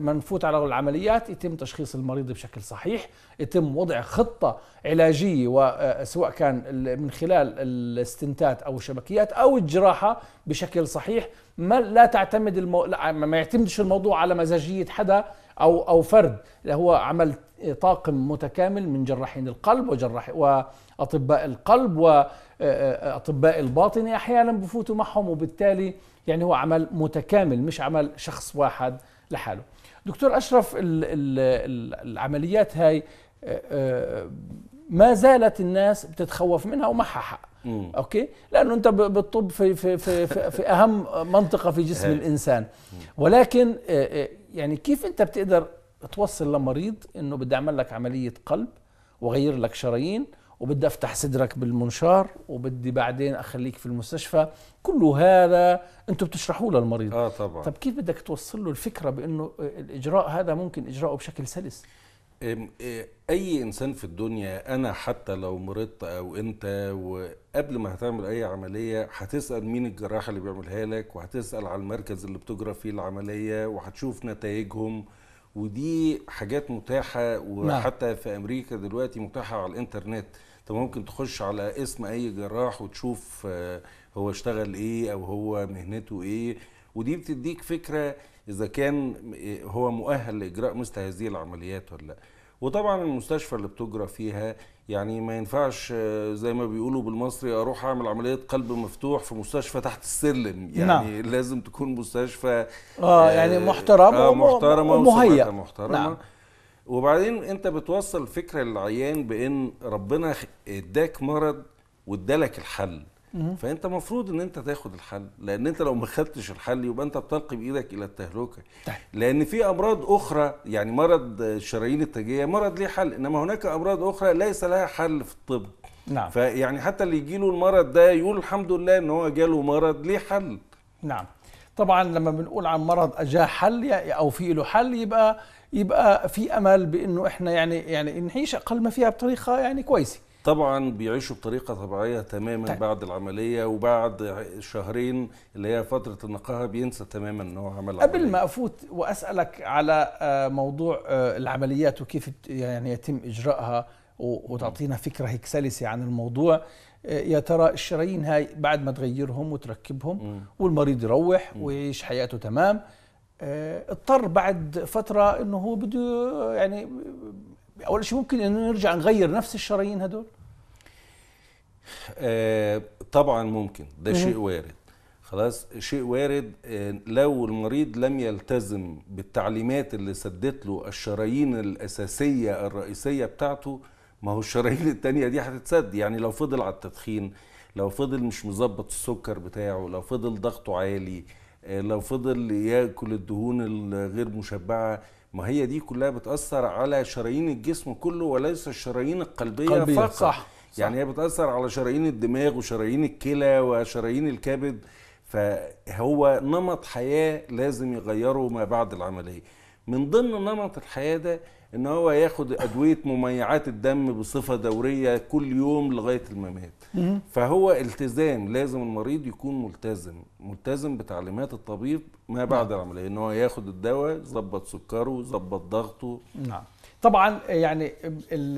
ما نفوت على العمليات يتم تشخيص المريض بشكل صحيح يتم وضع خطة علاجية آه، سواء كان من خلال الاستنتات أو الشبكيات أو الجراحة بشكل صحيح ما لا تعتمد المو... لا ما يعتمدش الموضوع على مزاجية حدا أو أو فرد هو عمل طاقم متكامل من جراحين القلب وجراح واطباء القلب واطباء آه، آه، آه، الباطنه احيانا بفوتوا معهم وبالتالي يعني هو عمل متكامل مش عمل شخص واحد لحاله. دكتور اشرف العمليات هاي ما زالت الناس بتتخوف منها ومعها حق اوكي لانه انت بتطب في في في في, في اهم منطقه في جسم إيه. الانسان ولكن يعني كيف انت بتقدر توصل لمريض انه بدي اعمل لك عمليه قلب واغير لك شرايين وبدي افتح صدرك بالمنشار وبدي بعدين اخليك في المستشفى كل هذا انتم بتشرحوه للمريض اه طبعا طب كيف بدك توصل له الفكره بانه الاجراء هذا ممكن اجراءه بشكل سلس اي انسان في الدنيا انا حتى لو مرضت او انت وقبل ما هتعمل اي عمليه هتسال مين الجراح اللي بيعملها لك وهتسال على المركز اللي بتجرى فيه العمليه وهتشوف نتائجهم ودي حاجات متاحه نعم. وحتى في امريكا دلوقتي متاحه على الانترنت انت ممكن تخش على اسم اي جراح وتشوف آه، هو اشتغل ايه او هو مهنته ايه ودي بتديك فكره اذا كان آه، هو مؤهل لاجراء مثل هذه العمليات ولا لا وطبعا المستشفى اللي بتجرى فيها يعني ما ينفعش آه، زي ما بيقولوا بالمصري اروح اعمل عمليه قلب مفتوح في مستشفى تحت السلم يعني نعم. لازم تكون مستشفى اه, آه، يعني محترمه آه محترمه ومهيئه محترمه نعم. وبعدين انت بتوصل فكره للعيان بان ربنا اداك مرض وادالك الحل فانت المفروض ان انت تاخد الحل لان انت لو ما خدتش الحل يبقى انت بتلقي بايدك الى التهلكه طيب. لان في امراض اخرى يعني مرض الشرايين التاجيه مرض ليه حل انما هناك امراض اخرى ليس لها حل في الطب نعم فيعني حتى اللي يجي له المرض ده يقول الحمد لله ان هو جاله مرض ليه حل نعم طبعا لما بنقول عن مرض اجاه حل يعني او في له حل يبقى يبقى في امل بانه احنا يعني يعني نعيش اقل ما فيها بطريقه يعني كويسه طبعا بيعيشوا بطريقه طبيعيه تماما طيب. بعد العمليه وبعد شهرين اللي هي فتره النقاهه بينسى تماما ان هو عمل قبل عملية. ما افوت واسالك على آه، موضوع آه، العمليات وكيف يعني يتم اجراءها وتعطينا فكره هيك سلسه عن الموضوع آه، يا ترى الشرايين هاي بعد ما تغيرهم وتركبهم م. والمريض يروح م. ويعيش حياته تمام اضطر بعد فتره انه هو بده يعني اول شيء ممكن انه نرجع نغير نفس الشرايين هدول آه طبعا ممكن ده شيء وارد خلاص شيء وارد آه لو المريض لم يلتزم بالتعليمات اللي سدت له الشرايين الاساسيه الرئيسيه بتاعته ما هو الشرايين التانية دي هتتسد يعني لو فضل على التدخين لو فضل مش مظبط السكر بتاعه لو فضل ضغطه عالي آه لو فضل ياكل الدهون الغير مشبعه ما هي دي كلها بتاثر على شرايين الجسم كله وليس الشرايين القلبيه قلبية فقط صح. يعني هي بتاثر على شرايين الدماغ وشرايين الكلى وشرايين الكبد فهو نمط حياه لازم يغيره ما بعد العمليه من ضمن نمط الحياه ده ان هو ياخد ادويه مميعات الدم بصفه دوريه كل يوم لغايه الممات فهو التزام لازم المريض يكون ملتزم ملتزم بتعليمات الطبيب ما نعم. بعد العمليه ان هو ياخد الدواء يظبط سكره يظبط ضغطه نعم طبعا يعني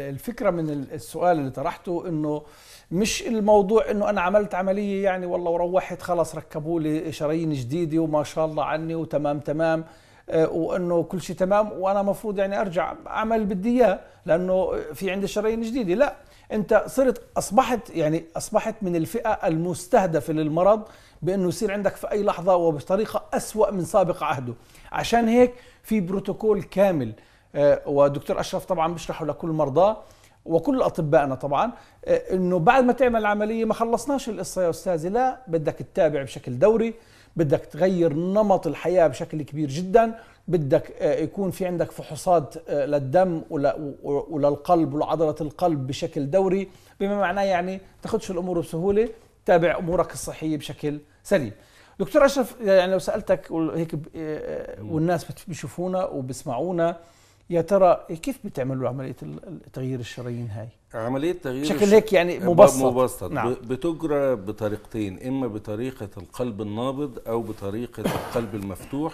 الفكره من السؤال اللي طرحته انه مش الموضوع انه انا عملت عمليه يعني والله وروحت خلاص ركبوا لي شرايين جديده وما شاء الله عني وتمام تمام آه، وانه كل شيء تمام وانا مفروض يعني ارجع اعمل بدي اياه لانه في عندي شرايين جديده لا انت صرت اصبحت يعني اصبحت من الفئه المستهدفه للمرض بانه يصير عندك في اي لحظه وبطريقه اسوا من سابق عهده عشان هيك في بروتوكول كامل آه، ودكتور اشرف طبعا بيشرحه لكل مرضاه وكل اطبائنا طبعا آه، انه بعد ما تعمل العمليه ما خلصناش القصه يا استاذي لا بدك تتابع بشكل دوري بدك تغير نمط الحياه بشكل كبير جدا بدك آه، يكون في عندك فحوصات آه، للدم وللقلب ولعضله القلب بشكل دوري بما معناه يعني تاخذش الامور بسهوله تابع امورك الصحيه بشكل سليم دكتور اشرف يعني لو سالتك هيك آه، والناس بيشوفونا وبيسمعونا يا ترى كيف بتعملوا عمليه تغيير الشرايين هاي عمليه تغيير بشكل هيك يعني مبسط مبسط نعم. بتجرى بطريقتين اما بطريقه القلب النابض او بطريقه القلب المفتوح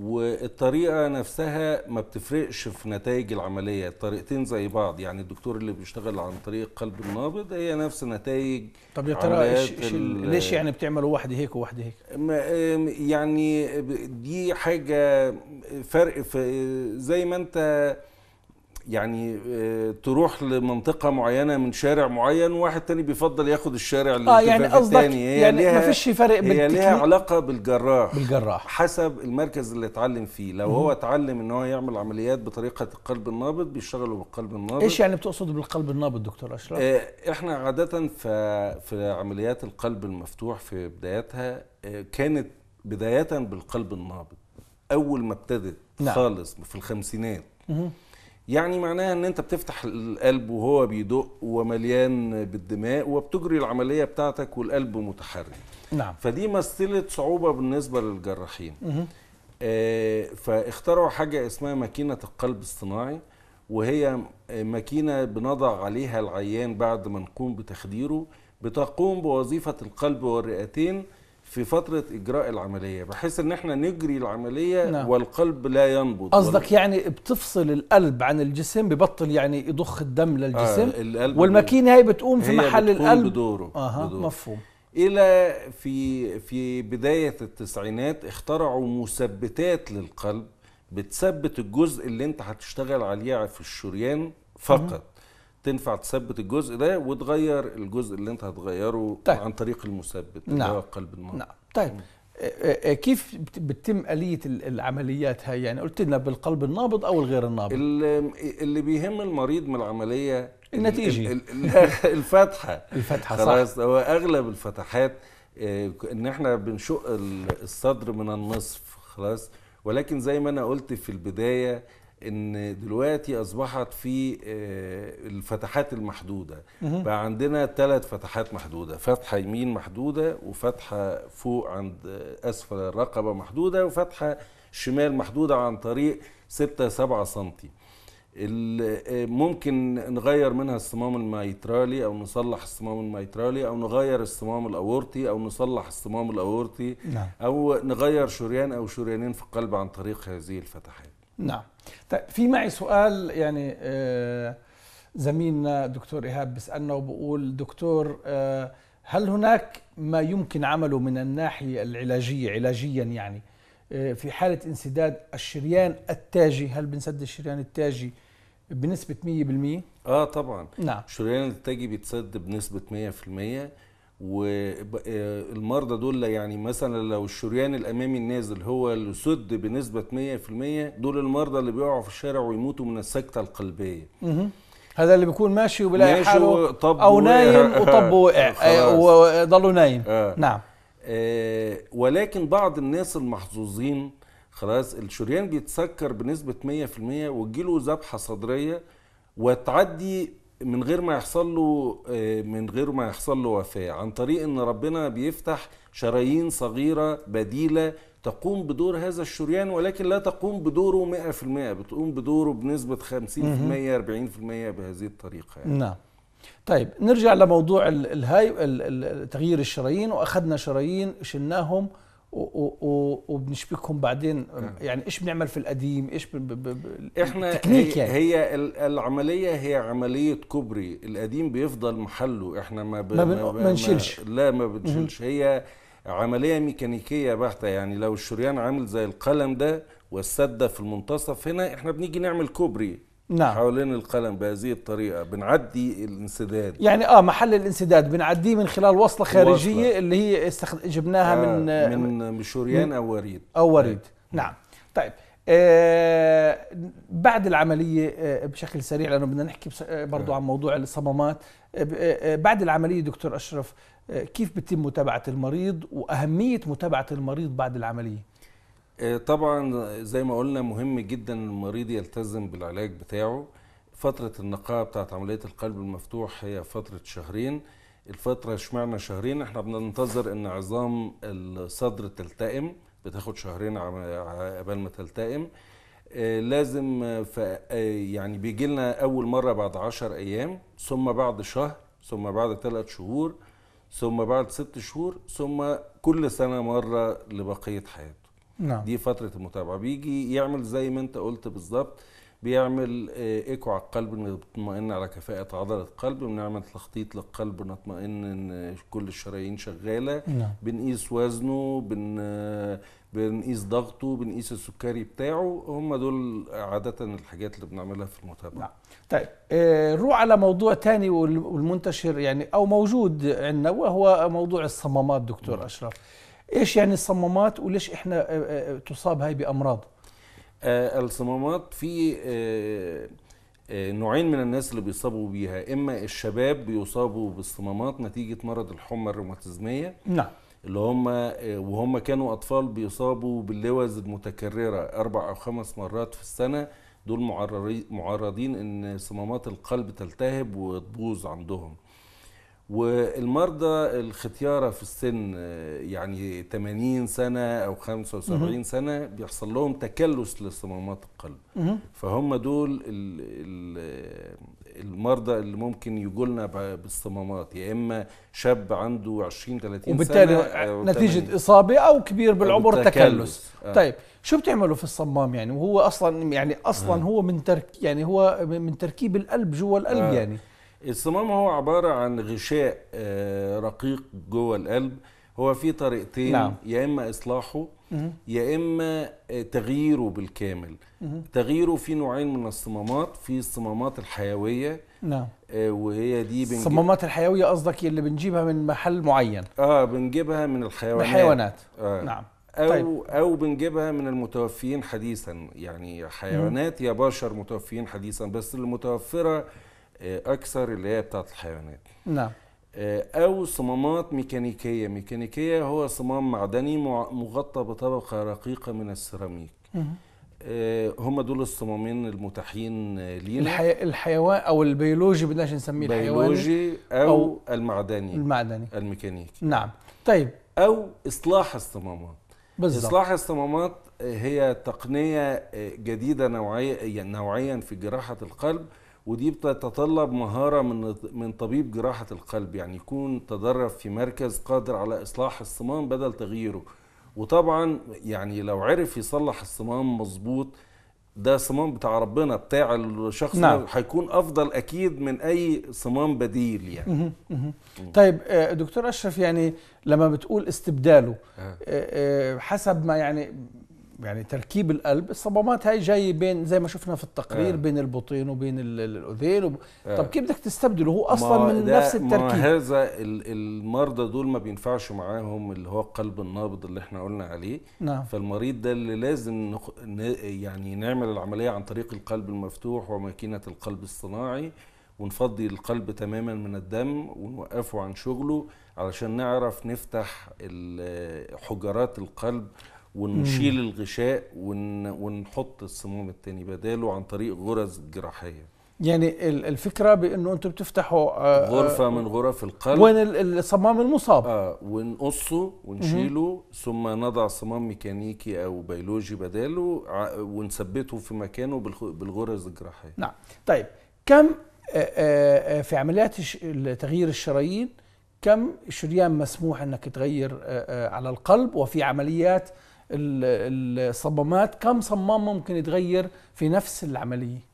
والطريقه نفسها ما بتفرقش في نتائج العمليه الطريقتين زي بعض يعني الدكتور اللي بيشتغل عن طريق القلب النابض هي نفس نتائج طب يا ترى ليش يعني بتعملوا واحده هيك وواحده هيك يعني دي حاجه فرق في زي ما انت يعني آه، تروح لمنطقه معينه من شارع معين وواحد تاني بيفضل ياخد الشارع اللي آه يعني الثاني هي يعني ما فيش فرق هي ليها علاقه بالجراح بالجراح حسب المركز اللي اتعلم فيه لو م. هو اتعلم ان هو يعمل عمليات بطريقه القلب النابض بيشتغلوا بالقلب النابض ايش يعني بتقصد بالقلب النابض دكتور اشرف آه، احنا عاده في في عمليات القلب المفتوح في بداياتها آه، كانت بدايه بالقلب النابض اول ما ابتدت نعم. خالص في الخمسينات يعني معناها ان انت بتفتح القلب وهو بيدق ومليان بالدماء وبتجري العمليه بتاعتك والقلب متحرك نعم فدي مثلت صعوبه بالنسبه للجراحين آه فاخترعوا حاجه اسمها ماكينه القلب الصناعي وهي ماكينه بنضع عليها العيان بعد ما نقوم بتخديره بتقوم بوظيفه القلب والرئتين في فترة إجراء العملية بحيث إن إحنا نجري العملية نعم. والقلب لا ينبض قصدك يعني بتفصل القلب عن الجسم ببطل يعني يضخ الدم للجسم آه القلب والماكينة هي بتقوم في هي محل بتقوم القلب بدوره, آه بدوره. مفهوم إلى في في بداية التسعينات اخترعوا مثبتات للقلب بتثبت الجزء اللي أنت هتشتغل عليه في الشريان فقط تنفع تثبت الجزء ده وتغير الجزء اللي انت هتغيره طيب. عن طريق المثبت نعم. اللي هو قلب المرض نعم طيب كيف بتتم آلية العمليات هاي يعني قلت لنا بالقلب النابض أو الغير النابض اللي بيهم المريض من العملية النتيجة الفتحة الفتحة صح خلاص هو أغلب الفتحات آه، إن إحنا بنشق الصدر من النصف خلاص ولكن زي ما أنا قلت في البداية ان دلوقتي اصبحت في آه، الفتحات المحدوده بقى عندنا ثلاث فتحات محدوده فتحه يمين محدوده وفتحه فوق عند اسفل الرقبه محدوده وفتحه شمال محدوده عن طريق 6 7 سم ممكن نغير منها الصمام الميترالي او نصلح الصمام الميترالي او نغير الصمام الاورطي او نصلح الصمام الاورطي نعم. او نغير شريان او شريانين في القلب عن طريق هذه الفتحات نعم طيب في معي سؤال يعني آه، زميلنا دكتور إيهاب بيسألنا وبقول دكتور آه، هل هناك ما يمكن عمله من الناحية العلاجية علاجيا يعني آه، في حالة انسداد الشريان التاجي هل بنسد الشريان التاجي بنسبة 100%؟ اه طبعا نعم الشريان التاجي بيتسد بنسبة 100% والمرضى آه، دول يعني مثلا لو الشريان الامامي النازل هو اللي سد بنسبه 100% دول المرضى اللي بيقعوا في الشارع ويموتوا من السكته القلبيه هذا اللي بيكون ماشي وبيلاقي حاله او او نايم وطب وقع آه، وضلوا نايم آه. نعم آه ولكن بعض الناس المحظوظين خلاص الشريان بيتسكر بنسبه 100% وتجيله ذبحه صدريه وتعدي من غير ما يحصل له آه، من غير ما يحصل له وفاه عن طريق ان ربنا بيفتح شرايين صغيره بديله تقوم بدور هذا الشريان ولكن لا تقوم بدوره 100% بتقوم بدوره بنسبه 50% 40% بهذه الطريقه يعني. نعم طيب نرجع لموضوع الهاي تغيير الشرايين واخذنا شرايين شلناهم وبنشبكهم بعدين نعم. يعني ايش بنعمل في القديم ايش ب ب ب احنا هي, يعني. هي العمليه هي عمليه كوبري القديم بيفضل محله احنا ما ب... ما بنشيلش لا ما بنشيلش هي عمليه ميكانيكيه بحته يعني لو الشريان عامل زي القلم ده والسده في المنتصف هنا احنا بنيجي نعمل كوبري نعم. حوالين القلم بهذه الطريقه بنعدي الانسداد يعني اه محل الانسداد بنعديه من خلال وصله خارجيه وصلة. اللي هي استخد... جبناها آه من آه، من مشوريان او وريد او وريد نعم, نعم. طيب آه بعد العملية آه بشكل سريع لأنه بدنا نحكي آه، برضه نعم. عن موضوع الصمامات آه،, آه بعد العملية دكتور أشرف كيف بتم متابعة المريض وأهمية متابعة المريض بعد العملية آه، طبعا زي ما قلنا مهم جدا المريض يلتزم بالعلاج بتاعه فترة النقاهة بتاعت عملية القلب المفتوح هي فترة شهرين الفترة شمعنا شهرين احنا بننتظر ان عظام الصدر تلتئم بتاخد شهرين قبل ما تلتئم آه، لازم آه، يعني بيجي لنا اول مرة بعد عشر ايام ثم بعد شهر ثم بعد ثلاث شهور ثم بعد ست شهور ثم كل سنة مرة لبقية حياته نعم. دي فتره المتابعه بيجي يعمل زي ما انت قلت بالظبط بيعمل آه، ايكو على القلب نطمئن على كفاءة عضلة القلب بنعمل تخطيط للقلب نطمئن ان كل الشرايين شغالة نعم. بنقيس وزنه بن آه، بنقيس ضغطه بنقيس السكري بتاعه هم دول عادة الحاجات اللي بنعملها في المتابعة نعم. طيب آه، نروح على موضوع تاني والمنتشر يعني او موجود عندنا وهو موضوع الصمامات دكتور نعم. اشرف ايش يعني الصمامات وليش احنا آه، آه، آه، تصاب هاي بامراض الصمامات في نوعين من الناس اللي بيصابوا بيها اما الشباب بيصابوا بالصمامات نتيجه مرض الحمى الروماتيزميه نعم اللي هم وهم كانوا اطفال بيصابوا باللوز المتكرره اربع او خمس مرات في السنه دول معرضين ان صمامات القلب تلتهب وتبوظ عندهم والمرضى الختياره في السن آه، يعني 80 سنه او 75 سنه بيحصل لهم تكلس لصمامات القلب فهم دول آه، المرضى اللي ممكن يجولنا بالصمامات يا اما شاب عنده 20 30 وبالتالي سنه وبالتالي آه، نتيجه 80. اصابه او كبير بالعمر تكلس آه. طيب شو بتعملوا في الصمام يعني وهو اصلا يعني اصلا آه. هو من ترك يعني هو من تركيب القلب جوا القلب آه. يعني الصمام هو عبارة عن غشاء آه، رقيق جوه القلب هو في طريقتين نعم. يا إما إصلاحه يا إما آه، تغييره بالكامل تغييره في نوعين من الصمامات في الصمامات الحيوية نعم آه، وهي دي بنجيب الصمامات الحيوية قصدك اللي بنجيبها من محل معين اه بنجيبها من الحيوانات الحيوانات آه. نعم أو طيب. أو بنجيبها من المتوفيين حديثا يعني حيوانات مم. يا بشر متوفيين حديثا بس المتوفرة اكثر اللي هي بتاعه الحيوانات نعم آه، او صمامات ميكانيكيه ميكانيكيه هو صمام معدني مغطى بطبقه رقيقه من السيراميك هم آه، دول الصمامين المتاحين لينا الحي... الحيوان او البيولوجي بدناش نسميه البيولوجي الحيواني أو, او المعدني المعدني الميكانيكي نعم طيب او اصلاح الصمامات بالزبط. اصلاح الصمامات هي تقنيه جديده نوعيه يعني نوعيا في جراحه القلب ودي بتتطلب مهارة من من طبيب جراحة القلب يعني يكون تدرب في مركز قادر على إصلاح الصمام بدل تغييره وطبعا يعني لو عرف يصلح الصمام مظبوط ده صمام بتاع ربنا بتاع الشخص نعم. هيكون افضل اكيد من اي صمام بديل يعني طيب آه، دكتور اشرف يعني لما بتقول استبداله آه. آه، حسب ما يعني يعني تركيب القلب الصمامات هاي جاي بين زي ما شفنا في التقرير آه. بين البطين وبين الاذين وب... آه. طب كيف بدك تستبدله هو اصلا من نفس التركيب ما هذا المرضى دول ما بينفعش معاهم اللي هو القلب النابض اللي احنا قلنا عليه نعم. فالمريض ده اللي لازم نخ... ن... يعني نعمل العمليه عن طريق القلب المفتوح وماكينه القلب الصناعي ونفضي القلب تماما من الدم ونوقفه عن شغله علشان نعرف نفتح حجرات القلب ونشيل الغشاء ون... ونحط الصمام التاني بداله عن طريق غرز جراحيه يعني الفكره بانه انتم بتفتحوا آه غرفه آه من غرف القلب وين الصمام المصاب اه ونقصه ونشيله ثم نضع صمام ميكانيكي او بيولوجي بداله ونثبته في مكانه بالغرز الجراحيه نعم طيب كم آه، آه، آه، في عمليات تغيير الشرايين كم شريان مسموح انك تغير على القلب وفي عمليات الصمامات كم صمام ممكن يتغير في نفس العمليه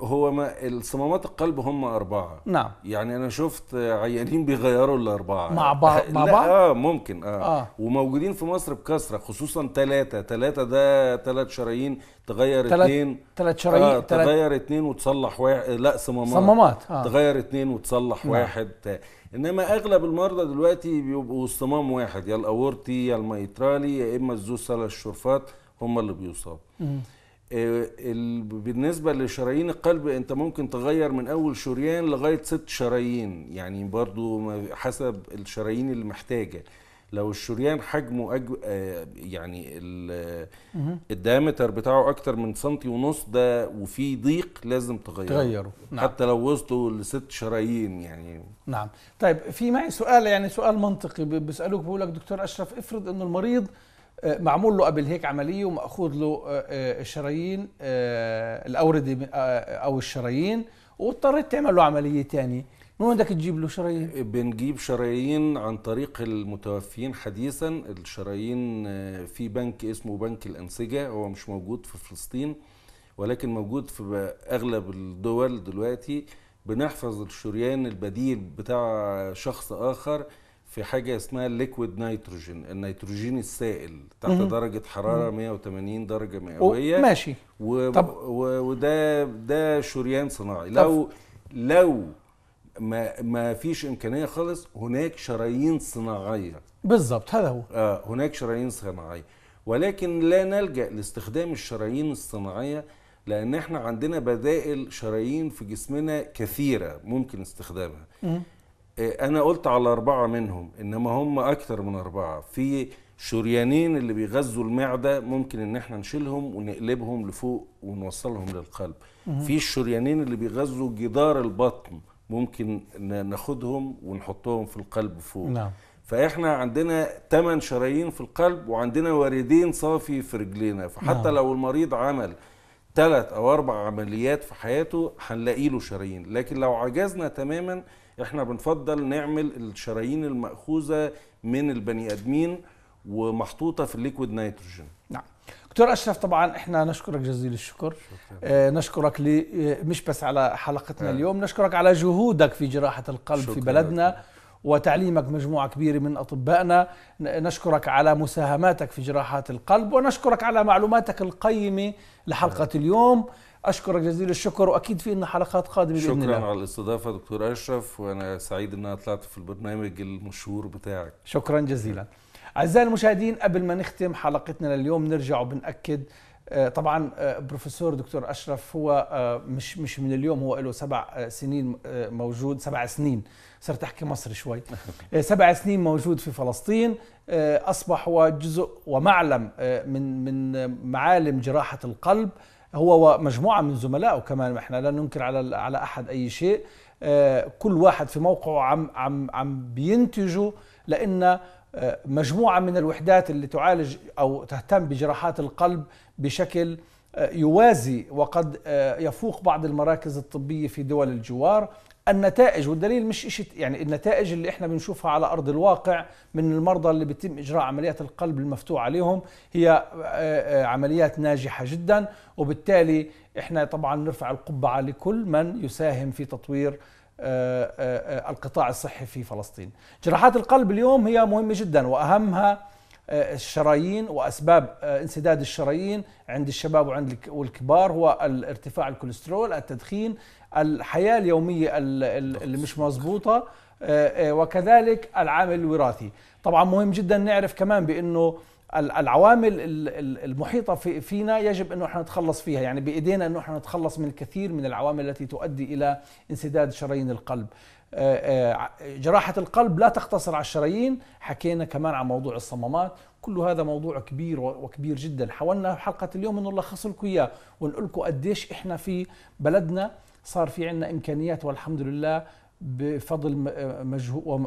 هو ما الصمامات القلب هم أربعة نعم يعني أنا شفت عيانين بيغيروا الأربعة مع بعض مع بعض؟ آه ممكن آه. آه وموجودين في مصر بكثرة خصوصا ثلاثة ثلاثة ده ثلاث شرايين تغير اثنين اتنين ثلاث شرايين آه تغير اثنين وتصلح واحد لا صمامات صمامات آه. تغير اثنين وتصلح نعم. واحد انما اغلب المرضى دلوقتي بيبقوا صمام واحد يا الاورتي يا الميترالي يا اما الزوسه الشرفات هم اللي بيصابوا آه، بالنسبه لشرايين القلب انت ممكن تغير من اول شريان لغايه ست شرايين يعني برضو حسب الشرايين اللي محتاجه لو الشريان حجمه أج... آه، يعني ال... الدايمتر بتاعه اكتر من سنتي ونص ده وفي ضيق لازم تغيره تغيره نعم. حتى لو وصلوا لست شرايين يعني نعم طيب في معي سؤال يعني سؤال منطقي بيسالوك بيقول لك دكتور اشرف افرض انه المريض آه، معمول له قبل هيك عمليه ومأخوذ له آه، الشرايين الاورده او الشرايين واضطريت تعمل له عمليه ثانيه من وين بدك تجيب له شرايين؟ بنجيب شرايين عن طريق المتوفيين حديثا الشرايين آه، في بنك اسمه بنك الأنسجة هو مش موجود في فلسطين ولكن موجود في أغلب الدول دلوقتي بنحفظ الشريان البديل بتاع شخص آخر في حاجة اسمها الليكويد نيتروجين النيتروجين السائل تحت مم. درجة حرارة مم. 180 درجة مئوية ماشي و... طب. و... وده ده شريان صناعي طب. لو لو ما ما فيش امكانيه خالص هناك شرايين صناعيه بالظبط هذا هو آه هناك شرايين صناعيه ولكن لا نلجا لاستخدام الشرايين الصناعيه لان احنا عندنا بدائل شرايين في جسمنا كثيره ممكن استخدامها آه انا قلت على اربعه منهم انما هم اكثر من اربعه في شريانين اللي بيغذوا المعده ممكن ان احنا نشيلهم ونقلبهم لفوق ونوصلهم للقلب في الشريانين اللي بيغذوا جدار البطن ممكن ناخدهم ونحطهم في القلب فوق نعم. فاحنا عندنا 8 شرايين في القلب وعندنا واردين صافي في رجلينا فحتى نعم. لو المريض عمل ثلاث او اربع عمليات في حياته هنلاقي له شرايين لكن لو عجزنا تماما احنا بنفضل نعمل الشرايين المأخوذة من البني ادمين ومحطوطة في الليكويد نيتروجين نعم دكتور اشرف طبعا احنا نشكرك جزيل الشكر آه نشكرك لي آه، مش بس على حلقتنا آه. اليوم نشكرك على جهودك في جراحه القلب في بلدنا لك. وتعليمك مجموعه كبيره من اطبائنا نشكرك على مساهماتك في جراحات القلب ونشكرك على معلوماتك القيمه لحلقه آه. اليوم اشكرك جزيل الشكر واكيد في لنا حلقات قادمه باذن الله شكرا على الاستضافه دكتور اشرف وانا سعيد ان انا طلعت في البرنامج المشهور بتاعك شكرا جزيلا أعزائي المشاهدين قبل ما نختم حلقتنا لليوم نرجع وبنأكد آه، طبعا آه، بروفيسور دكتور اشرف هو آه، مش مش من اليوم هو له سبع سنين موجود سبع سنين صرت احكي مصري شوي سبع سنين موجود في فلسطين اصبح هو جزء ومعلم من من معالم جراحه القلب هو ومجموعه من زملائه كمان احنا لا ننكر على على احد اي شيء كل واحد في موقعه عم عم عم بينتجوا لان مجموعه من الوحدات اللي تعالج او تهتم بجراحات القلب بشكل آه، يوازي وقد آه، يفوق بعض المراكز الطبيه في دول الجوار النتائج والدليل مش إشي يعني النتائج اللي احنا بنشوفها على ارض الواقع من المرضى اللي بيتم اجراء عمليات القلب المفتوح عليهم هي آه، عمليات ناجحه جدا وبالتالي احنا طبعا نرفع القبعه لكل من يساهم في تطوير آه، آه، آه، القطاع الصحي في فلسطين جراحات القلب اليوم هي مهمة جدا وأهمها الشرايين وأسباب انسداد الشرايين عند الشباب وعند والكبار هو ارتفاع الكوليسترول التدخين الحياة اليومية اللي مش مظبوطة وكذلك العامل الوراثي طبعا مهم جدا نعرف كمان بأنه العوامل المحيطة فينا يجب أنه احنا نتخلص فيها يعني بإيدينا أنه احنا نتخلص من الكثير من العوامل التي تؤدي إلى انسداد شرايين القلب آه، آه، جراحة القلب لا تقتصر على الشرايين حكينا كمان عن موضوع الصمامات كل هذا موضوع كبير وكبير جدا حاولنا حلقة اليوم أنه نلخص لكم إياه ونقول لكم قديش إحنا في بلدنا صار في عندنا إمكانيات والحمد لله بفضل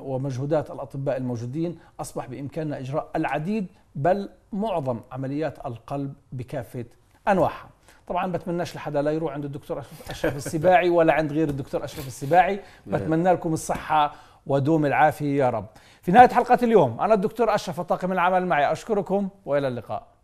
ومجهودات الاطباء الموجودين اصبح بامكاننا اجراء العديد بل معظم عمليات القلب بكافه انواعها. طبعا بتمناش لحدا لا يروح عند الدكتور اشرف السباعي ولا عند غير الدكتور اشرف السباعي، نعم. بتمنى لكم الصحه ودوم العافيه يا رب. في نهايه حلقه اليوم انا الدكتور اشرف وطاقم العمل معي اشكركم والى اللقاء.